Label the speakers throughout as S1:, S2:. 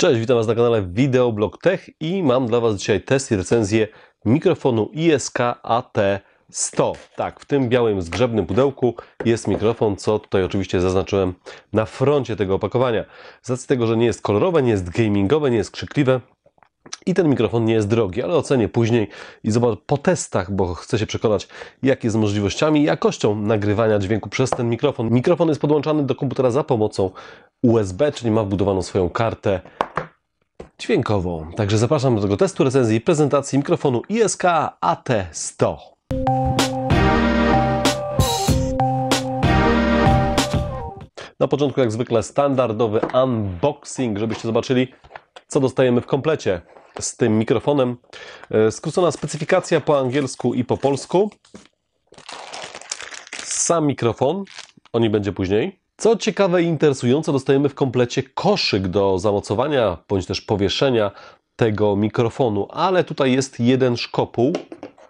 S1: Cześć, witam Was na kanale Videoblog Tech i mam dla Was dzisiaj test i recenzję mikrofonu ISK AT100. Tak, w tym białym zgrzebnym pudełku jest mikrofon, co tutaj oczywiście zaznaczyłem na froncie tego opakowania. Z racji tego, że nie jest kolorowe, nie jest gamingowe, nie jest krzykliwe, i ten mikrofon nie jest drogi, ale ocenię później i zobacz po testach, bo chcę się przekonać, jak jest z możliwościami i jakością nagrywania dźwięku przez ten mikrofon. Mikrofon jest podłączany do komputera za pomocą USB, czyli ma wbudowaną swoją kartę dźwiękową. Także zapraszam do tego testu, recenzji i prezentacji mikrofonu ISK AT100. Na początku jak zwykle standardowy unboxing, żebyście zobaczyli co dostajemy w komplecie z tym mikrofonem. E, skrócona specyfikacja po angielsku i po polsku. Sam mikrofon, o nim będzie później. Co ciekawe i interesujące, dostajemy w komplecie koszyk do zamocowania bądź też powieszenia tego mikrofonu, ale tutaj jest jeden szkopuł,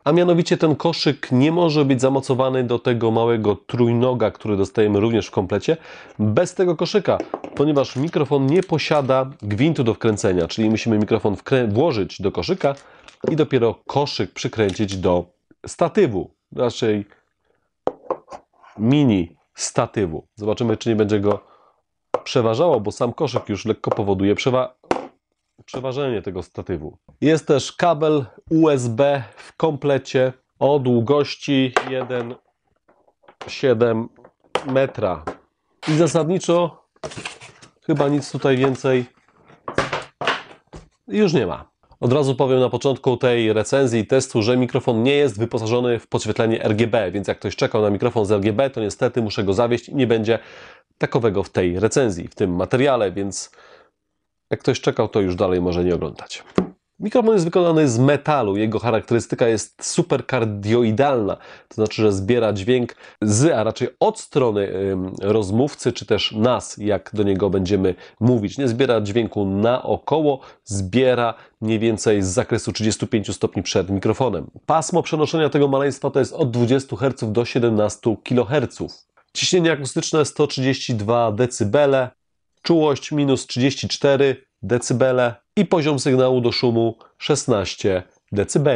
S1: a mianowicie ten koszyk nie może być zamocowany do tego małego trójnoga, który dostajemy również w komplecie, bez tego koszyka, ponieważ mikrofon nie posiada gwintu do wkręcenia, czyli musimy mikrofon włożyć do koszyka i dopiero koszyk przykręcić do statywu, naszej mini statywu. Zobaczymy, czy nie będzie go przeważało, bo sam koszyk już lekko powoduje przewa przeważenie tego statywu. Jest też kabel USB w komplecie o długości 1,7 metra. I zasadniczo chyba nic tutaj więcej już nie ma. Od razu powiem na początku tej recenzji i testu, że mikrofon nie jest wyposażony w podświetlenie RGB, więc jak ktoś czekał na mikrofon z RGB, to niestety muszę go zawieść i nie będzie takowego w tej recenzji, w tym materiale, więc jak ktoś czekał, to już dalej może nie oglądać. Mikrofon jest wykonany z metalu. Jego charakterystyka jest superkardioidalna, to znaczy, że zbiera dźwięk z, a raczej od strony rozmówcy, czy też nas, jak do niego będziemy mówić. Nie zbiera dźwięku naokoło, zbiera mniej więcej z zakresu 35 stopni przed mikrofonem. Pasmo przenoszenia tego maleństwa to jest od 20 Hz do 17 kHz. Ciśnienie akustyczne 132 dB, czułość minus 34 dB, i poziom sygnału do szumu 16 dB.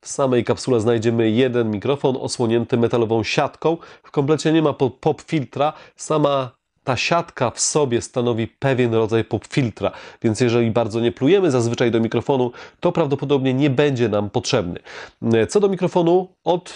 S1: W samej kapsule znajdziemy jeden mikrofon osłonięty metalową siatką. W komplecie nie ma pop filtra. Sama ta siatka w sobie stanowi pewien rodzaj pop filtra. więc jeżeli bardzo nie plujemy zazwyczaj do mikrofonu, to prawdopodobnie nie będzie nam potrzebny. Co do mikrofonu, od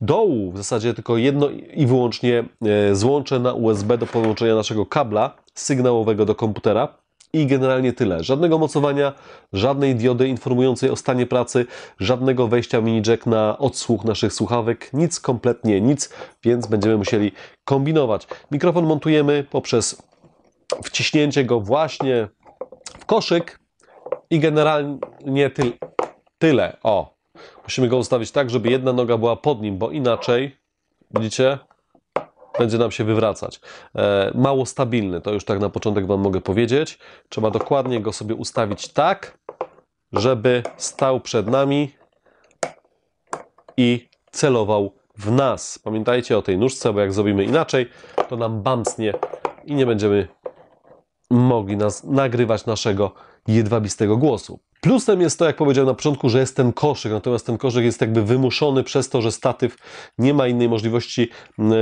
S1: dołu w zasadzie tylko jedno i wyłącznie e, złącze na USB do połączenia naszego kabla sygnałowego do komputera i generalnie tyle. Żadnego mocowania, żadnej diody informującej o stanie pracy, żadnego wejścia mini jack na odsłuch naszych słuchawek, nic, kompletnie nic, więc będziemy musieli kombinować. Mikrofon montujemy poprzez wciśnięcie go właśnie w koszyk i generalnie ty tyle. O, musimy go ustawić tak, żeby jedna noga była pod nim, bo inaczej, widzicie, będzie nam się wywracać. E, mało stabilny, to już tak na początek Wam mogę powiedzieć. Trzeba dokładnie go sobie ustawić tak, żeby stał przed nami i celował w nas. Pamiętajcie o tej nóżce, bo jak zrobimy inaczej, to nam bamsnie i nie będziemy mogli nas nagrywać naszego jedwabistego głosu. Plusem jest to, jak powiedziałem na początku, że jest ten koszyk, natomiast ten koszyk jest jakby wymuszony przez to, że statyw nie ma innej możliwości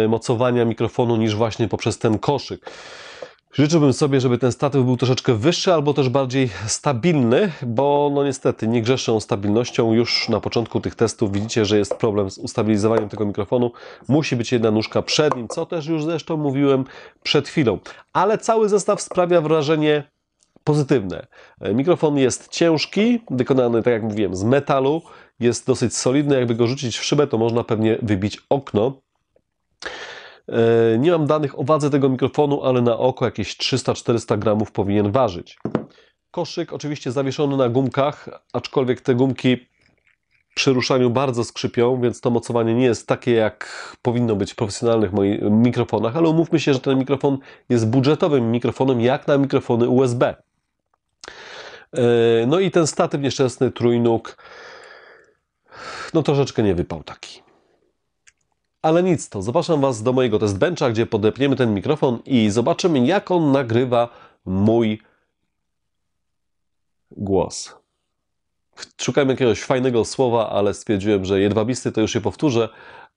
S1: mocowania mikrofonu niż właśnie poprzez ten koszyk. Życzyłbym sobie, żeby ten statyw był troszeczkę wyższy albo też bardziej stabilny, bo no niestety nie grzeszę stabilnością. Już na początku tych testów widzicie, że jest problem z ustabilizowaniem tego mikrofonu. Musi być jedna nóżka przed nim, co też już zresztą mówiłem przed chwilą. Ale cały zestaw sprawia wrażenie pozytywne. Mikrofon jest ciężki, wykonany, tak jak mówiłem, z metalu, jest dosyć solidny. Jakby go rzucić w szybę, to można pewnie wybić okno. E, nie mam danych o wadze tego mikrofonu, ale na oko jakieś 300-400 gramów powinien ważyć. Koszyk oczywiście zawieszony na gumkach, aczkolwiek te gumki przy ruszaniu bardzo skrzypią, więc to mocowanie nie jest takie, jak powinno być w profesjonalnych moich mikrofonach, ale umówmy się, że ten mikrofon jest budżetowym mikrofonem, jak na mikrofony USB. E, no i ten statyw nieszczęsny trójnóg, no troszeczkę nie wypał taki. Ale nic, to zapraszam Was do mojego testbencza, gdzie podepniemy ten mikrofon i zobaczymy, jak on nagrywa mój głos. Szukałem jakiegoś fajnego słowa, ale stwierdziłem, że jedwabisty to już je powtórzę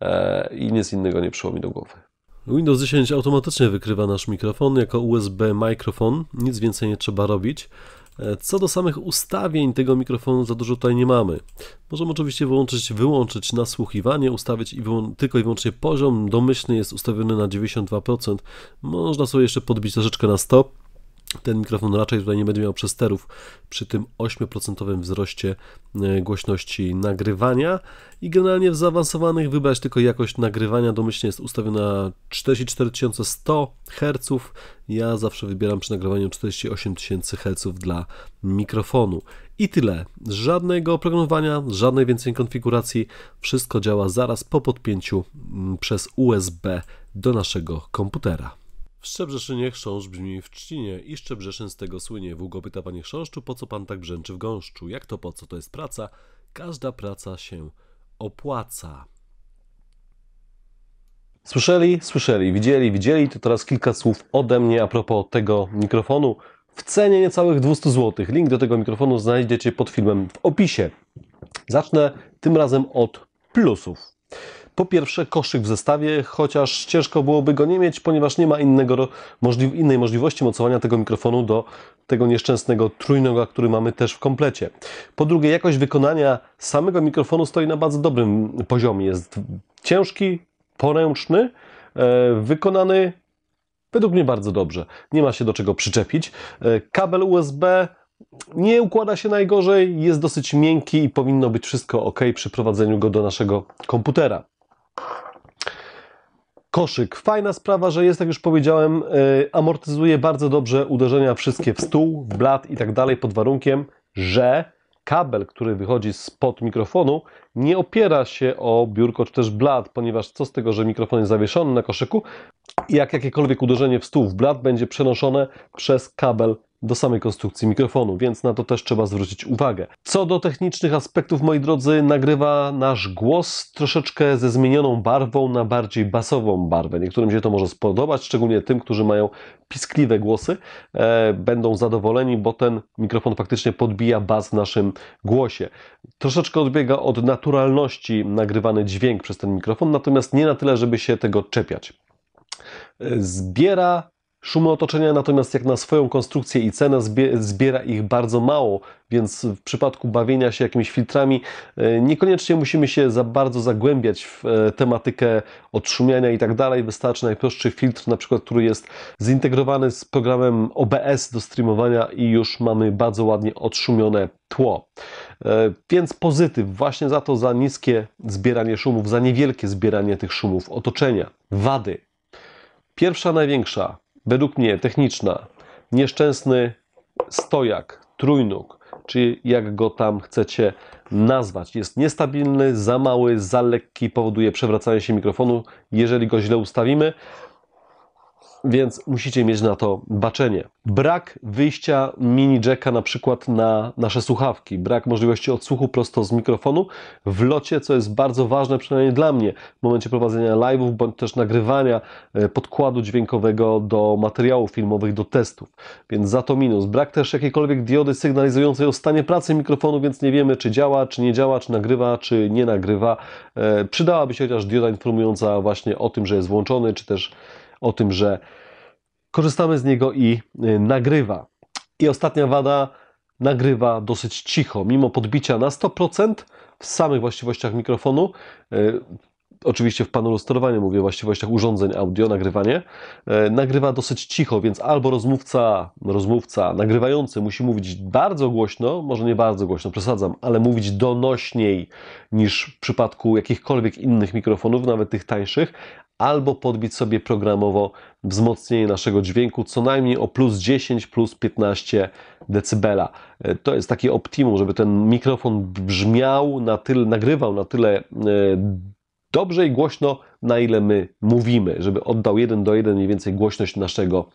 S1: e, i nic innego nie przyszło mi do głowy. Windows 10 automatycznie wykrywa nasz mikrofon jako USB mikrofon, nic więcej nie trzeba robić. Co do samych ustawień tego mikrofonu za dużo tutaj nie mamy. Możemy oczywiście wyłączyć, wyłączyć nasłuchiwanie, ustawić i tylko i wyłącznie poziom domyślny jest ustawiony na 92%. Można sobie jeszcze podbić troszeczkę na stop ten mikrofon raczej tutaj nie będzie miał przesterów przy tym 8% wzroście e, głośności nagrywania i generalnie w zaawansowanych wybrać tylko jakość nagrywania, domyślnie jest ustawiona 44100 Hz, ja zawsze wybieram przy nagrywaniu 48000 Hz dla mikrofonu. I tyle, żadnego oprogramowania, żadnej więcej konfiguracji, wszystko działa zaraz po podpięciu mm, przez USB do naszego komputera. Szczebrzeszynie chrząszcz brzmi w trzcinie i Szczebrzeszyn z tego słynie. długo pyta panie chrząszczu, po co pan tak brzęczy w gąszczu? Jak to po co? To jest praca. Każda praca się opłaca. Słyszeli, słyszeli, widzieli, widzieli. To teraz kilka słów ode mnie a propos tego mikrofonu. W cenie niecałych 200 zł. Link do tego mikrofonu znajdziecie pod filmem w opisie. Zacznę tym razem od plusów. Po pierwsze, koszyk w zestawie, chociaż ciężko byłoby go nie mieć, ponieważ nie ma innego, możli innej możliwości mocowania tego mikrofonu do tego nieszczęsnego trójnoga, który mamy też w komplecie. Po drugie, jakość wykonania samego mikrofonu stoi na bardzo dobrym poziomie. Jest ciężki, poręczny, e, wykonany według mnie bardzo dobrze. Nie ma się do czego przyczepić. E, kabel USB nie układa się najgorzej, jest dosyć miękki i powinno być wszystko ok przy prowadzeniu go do naszego komputera. Koszyk. Fajna sprawa, że jest, jak już powiedziałem, yy, amortyzuje bardzo dobrze uderzenia wszystkie w stół, w blat i tak dalej, pod warunkiem, że kabel, który wychodzi spod mikrofonu, nie opiera się o biurko czy też blat, ponieważ co z tego, że mikrofon jest zawieszony na koszyku, jak jakiekolwiek uderzenie w stół, w blat będzie przenoszone przez kabel do samej konstrukcji mikrofonu, więc na to też trzeba zwrócić uwagę. Co do technicznych aspektów, moi drodzy, nagrywa nasz głos troszeczkę ze zmienioną barwą na bardziej basową barwę. Niektórym się to może spodobać, szczególnie tym, którzy mają piskliwe głosy, e, będą zadowoleni, bo ten mikrofon faktycznie podbija bas w naszym głosie. Troszeczkę odbiega od naturalności nagrywany dźwięk przez ten mikrofon, natomiast nie na tyle, żeby się tego czepiać. Zbiera szumy otoczenia, natomiast jak na swoją konstrukcję i cenę zbiera ich bardzo mało, więc w przypadku bawienia się jakimiś filtrami e, niekoniecznie musimy się za bardzo zagłębiać w e, tematykę odszumiania i tak dalej. Wystarczy najprostszy filtr, na przykład, który jest zintegrowany z programem OBS do streamowania i już mamy bardzo ładnie odszumione tło. E, więc pozytyw właśnie za to, za niskie zbieranie szumów, za niewielkie zbieranie tych szumów otoczenia. Wady. Pierwsza największa, według mnie techniczna, nieszczęsny stojak, trójnóg, czy jak go tam chcecie nazwać. Jest niestabilny, za mały, za lekki, powoduje przewracanie się mikrofonu, jeżeli go źle ustawimy więc musicie mieć na to baczenie. Brak wyjścia mini jacka na przykład na nasze słuchawki, brak możliwości odsłuchu prosto z mikrofonu w locie, co jest bardzo ważne przynajmniej dla mnie w momencie prowadzenia live'ów bądź też nagrywania e, podkładu dźwiękowego do materiałów filmowych, do testów. Więc za to minus. Brak też jakiejkolwiek diody sygnalizującej o stanie pracy mikrofonu, więc nie wiemy czy działa, czy nie działa, czy nagrywa, czy nie nagrywa. E, przydałaby się chociaż dioda informująca właśnie o tym, że jest włączony, czy też o tym, że korzystamy z niego i y, nagrywa. I ostatnia wada, nagrywa dosyć cicho, mimo podbicia na 100% w samych właściwościach mikrofonu. Y, oczywiście w panelu sterowania mówię o właściwościach urządzeń audio, nagrywanie, e, nagrywa dosyć cicho, więc albo rozmówca, rozmówca nagrywający musi mówić bardzo głośno, może nie bardzo głośno, przesadzam, ale mówić donośniej niż w przypadku jakichkolwiek innych mikrofonów, nawet tych tańszych, albo podbić sobie programowo wzmocnienie naszego dźwięku co najmniej o plus 10, plus 15 decybela. E, to jest takie optimum, żeby ten mikrofon brzmiał na tyle, nagrywał na tyle e, dobrze i głośno, na ile my mówimy, żeby oddał jeden do jeden mniej więcej głośność naszego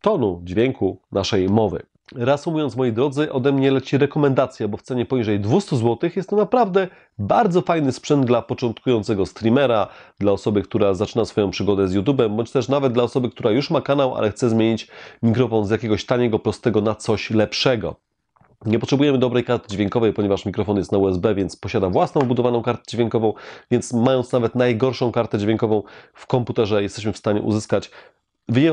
S1: tonu, dźwięku, naszej mowy. Reasumując, moi drodzy, ode mnie leci rekomendacja, bo w cenie poniżej 200 zł jest to naprawdę bardzo fajny sprzęt dla początkującego streamera, dla osoby, która zaczyna swoją przygodę z YouTube'em, bądź też nawet dla osoby, która już ma kanał, ale chce zmienić mikrofon z jakiegoś taniego, prostego na coś lepszego. Nie potrzebujemy dobrej karty dźwiękowej, ponieważ mikrofon jest na USB, więc posiada własną wbudowaną kartę dźwiękową, więc mając nawet najgorszą kartę dźwiękową w komputerze jesteśmy w stanie uzyskać,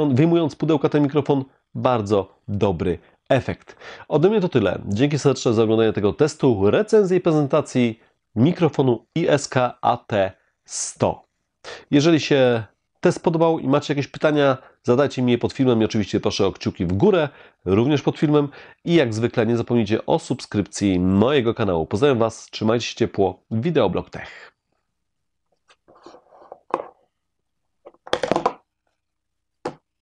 S1: wyjmując pudełka ten mikrofon, bardzo dobry efekt. Ode mnie to tyle. Dzięki serdecznie za oglądanie tego testu, recenzji i prezentacji mikrofonu ISK AT100. Jeżeli się test podobał i macie jakieś pytania, Zadajcie mi je pod filmem i oczywiście proszę o kciuki w górę, również pod filmem. I jak zwykle nie zapomnijcie o subskrypcji mojego kanału. Pozdrawiam Was, trzymajcie się ciepło, wideoblog tech.